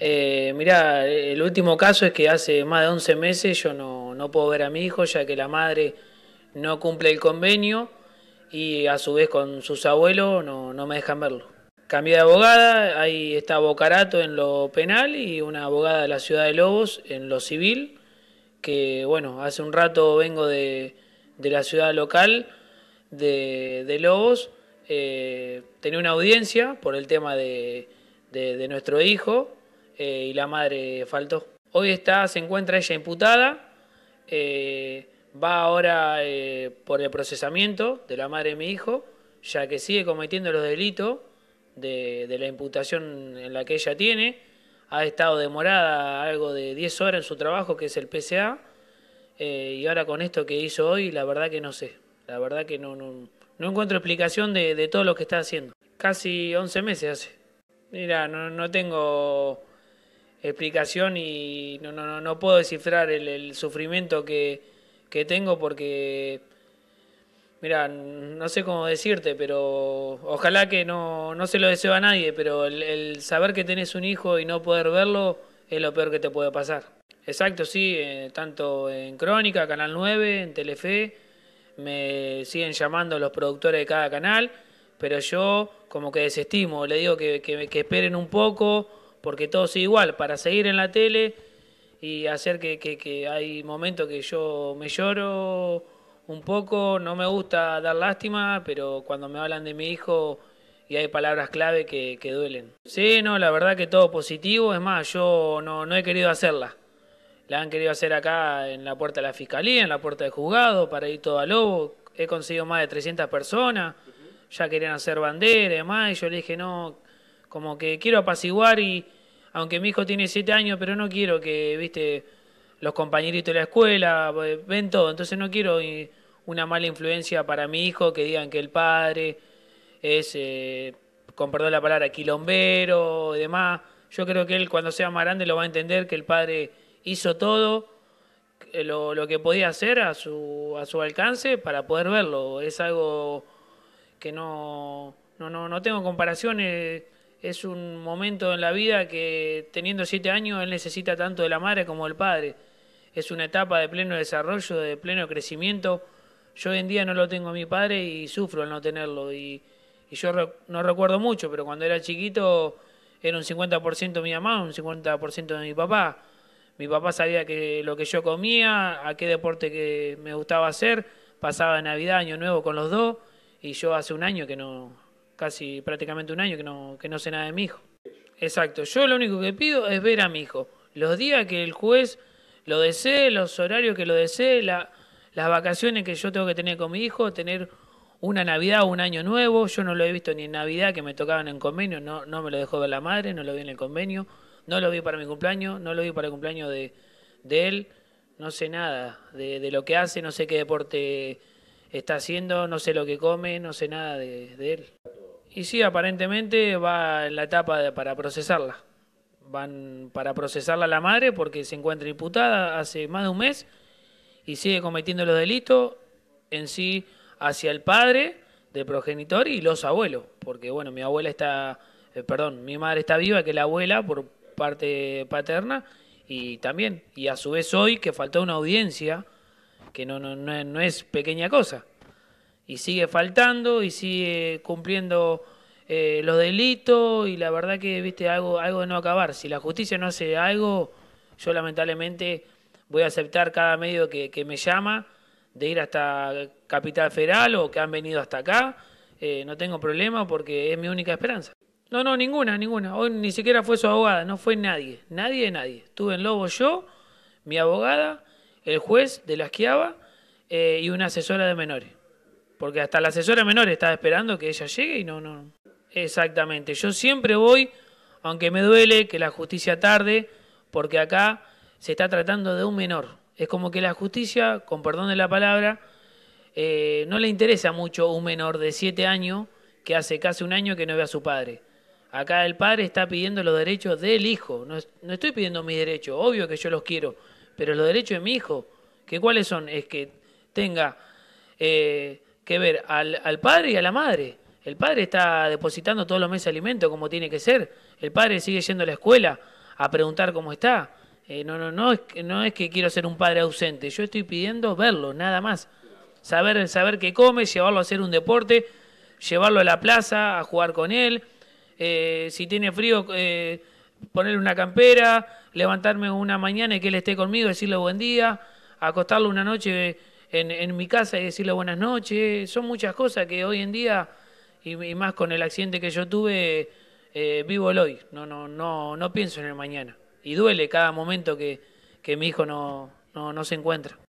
Eh, mirá, el último caso es que hace más de 11 meses yo no, puedo ver a mi hijo ya que la madre no cumple el convenio y a su vez con sus abuelos no, me dejan verlo. Cambié de abogada, ahí está Bocarato en lo penal y una abogada de la ciudad de Lobos en lo civil, que bueno, hace un rato vengo de, la ciudad local de, Lobos, eh, tenía una audiencia por el tema de nuestro hijo eh, y la madre faltó. Hoy está, se encuentra ella imputada, eh, va ahora eh, por el procesamiento de la madre de mi hijo, ya que sigue cometiendo los delitos de, la imputación en la que ella tiene. Ha estado demorada algo de 10 horas en su trabajo, que es el PSA. y ahora con esto que hizo hoy, la verdad que no sé, la verdad que no, encuentro explicación de, todo lo que está haciendo. Casi 11 meses hace. Mira, no, no tengo explicación y no, no, no puedo descifrar el, sufrimiento que, que, tengo porque, mira, no sé cómo decirte, pero ojalá que no, se lo deseo a nadie, pero el, saber que tenés un hijo y no poder verlo es lo peor que te puede pasar. Exacto, sí, eh, tanto en Crónica, Canal 9, en Telefe, me siguen llamando los productores de cada canal, pero yo como que desestimo, le digo que, que, que esperen un poco porque todo es igual, para seguir en la tele y hacer que, hay momentos que yo me lloro un poco, no me gusta dar lástima, pero cuando me hablan de mi hijo y hay palabras clave que, duelen. Sí, no, la verdad que todo positivo, es más, yo no, no he querido hacerla. La han querido hacer acá en la puerta de la fiscalía, en la puerta de juzgado, para ir todo a lobo. He conseguido más de 300 personas, ya querían hacer bandera y demás, y yo le dije, no, como que quiero apaciguar y aunque mi hijo tiene siete años, pero no quiero que, viste, los compañeritos de la escuela eh, ven todo, entonces no quiero una mala influencia para mi hijo que digan que el padre es, eh, con perdón la palabra, quilombero y demás. Yo creo que él cuando sea más grande lo va a entender que el padre hizo todo eh, lo, lo que podía hacer a su, a su alcance para poder verlo. Es algo que no, no, no, no tengo comparaciones es un momento en la vida que teniendo siete años él necesita tanto de la madre como del padre. Es una etapa de pleno desarrollo, de pleno crecimiento. Yo hoy en día no lo tengo a mi padre y sufro al no tenerlo. Y, yo no recuerdo mucho, pero cuando era chiquito era un 50% mi mamá, un 50% de mi papá. Mi papá sabía que lo que yo comía, a qué deporte que me gustaba hacer, pasaba Navidad, Año Nuevo con los dos, y yo hace un año que no, casi prácticamente un año que no, que no sé nada de mi hijo. Exacto, yo lo único que pido es ver a mi hijo. Los días que el juez lo desee, los horarios que lo desee, la, las vacaciones que yo tengo que tener con mi hijo, tener una Navidad un año nuevo. Yo no lo he visto ni en Navidad, que me tocaban en convenio, no, no me lo dejó ver la madre, no lo vi en el convenio, no lo vi para mi cumpleaños, no lo vi para el cumpleaños de, de él. No sé nada de, lo que hace, no sé qué deporte está haciendo, no sé lo que come, no sé nada de él. Y sí, aparentemente va en la etapa para procesarla. Van para procesarla la madre porque se encuentra imputada hace más de un mes y sigue cometiendo los delitos en sí hacia el padre de progenitor y los abuelos. Porque, bueno, mi abuela está, eh, perdón, mi madre está viva, que la abuela por parte paterna y también, y a su vez hoy que faltó una audiencia que no, no, no, no es pequeña cosa y sigue faltando y sigue cumpliendo eh, los delitos y la verdad que, viste, algo, algo de no acabar. Si la justicia no hace algo, yo lamentablemente voy a aceptar cada medio que, me llama de ir hasta Capital Federal o que han venido hasta acá. Eh, no tengo problema porque es mi única esperanza. No, no, ninguna, ninguna. Hoy ni siquiera fue su abogada, no fue nadie, nadie nadie. Estuve en Lobo yo, mi abogada, el juez de la esquiaba eh, y una asesora de menores. Porque hasta la asesora menor está esperando que ella llegue y no, no. Exactamente. Yo siempre voy, aunque me duele que la justicia tarde, porque acá se está tratando de un menor. Es como que la justicia, con perdón de la palabra, eh, no le interesa mucho un menor de 7 años que hace casi un año que no ve a su padre. Acá el padre está pidiendo los derechos del hijo. No, estoy pidiendo mis derechos, obvio que yo los quiero, pero los derechos de mi hijo, que cuáles son, es que tenga eh, que ver al, al padre y a la madre. El padre está depositando todos los meses alimento como tiene que ser. El padre sigue yendo a la escuela a preguntar cómo está. Eh, no, no, no es, no es que quiero ser un padre ausente. Yo estoy pidiendo verlo, nada más. Saber, saber qué come, llevarlo a hacer un deporte, llevarlo a la plaza, a jugar con él. Eh, si tiene frío, eh, ponerle una campera, levantarme una mañana y que él esté conmigo, decirle buen día, acostarlo una noche en, mi casa y decirle buenas noches. Son muchas cosas que hoy en día, y, más con el accidente que yo tuve, eh, vivo el hoy. No, no, no, no pienso en el mañana. Y duele cada momento que, mi hijo no, no, no se encuentra.